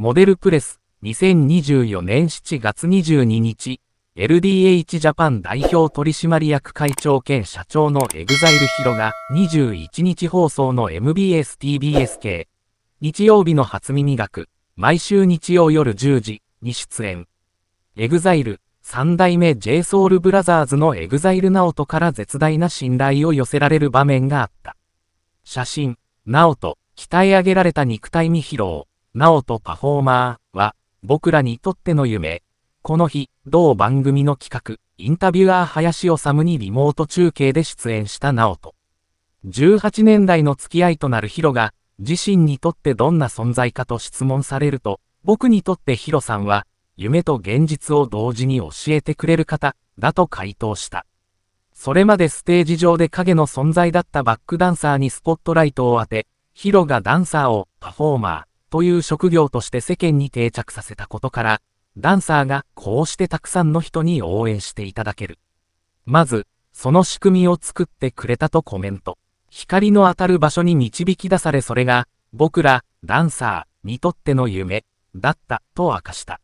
モデルプレス、2024年7月22日、LDH ジャパン代表取締役会長兼社長のエグザイルヒロが21日放送の MBS TBS 系日曜日の初耳学毎週日曜夜10時に出演エグザイル3代目 JSOULBROTHERS のエグザイルナオトから絶大な信頼を寄せられる場面があった写真ナオト鍛え上げられた肉体に披露なおとパフォーマーは、僕らにとっての夢。この日、同番組の企画、インタビュアー林修にリモート中継で出演したナオト。18年代の付き合いとなるヒロが、自身にとってどんな存在かと質問されると、僕にとってヒロさんは、夢と現実を同時に教えてくれる方、だと回答した。それまでステージ上で影の存在だったバックダンサーにスポットライトを当て、ヒロがダンサーを、パフォーマー、という職業として世間に定着させたことから、ダンサーがこうしてたくさんの人に応援していただける。まず、その仕組みを作ってくれたとコメント。光の当たる場所に導き出されそれが、僕ら、ダンサーにとっての夢、だったと明かした。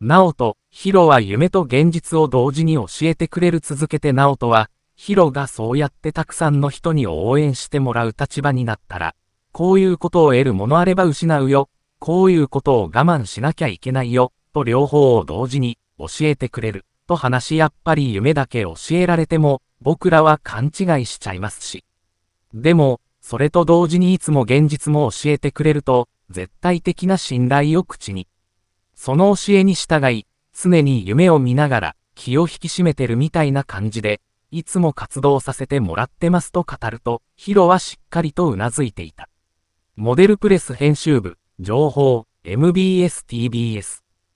ナオト、ヒロは夢と現実を同時に教えてくれる続けてナオトは、ヒロがそうやってたくさんの人に応援してもらう立場になったら、こういうことを得るものあれば失うよ、こういうことを我慢しなきゃいけないよ、と両方を同時に教えてくれる。と話しやっぱり夢だけ教えられても、僕らは勘違いしちゃいますし。でも、それと同時にいつも現実も教えてくれると、絶対的な信頼を口に。その教えに従い、常に夢を見ながら気を引き締めてるみたいな感じで、いつも活動させてもらってますと語ると、ヒロはしっかりとうなずいていた。モデルプレス編集部、情報、MBS-TBS。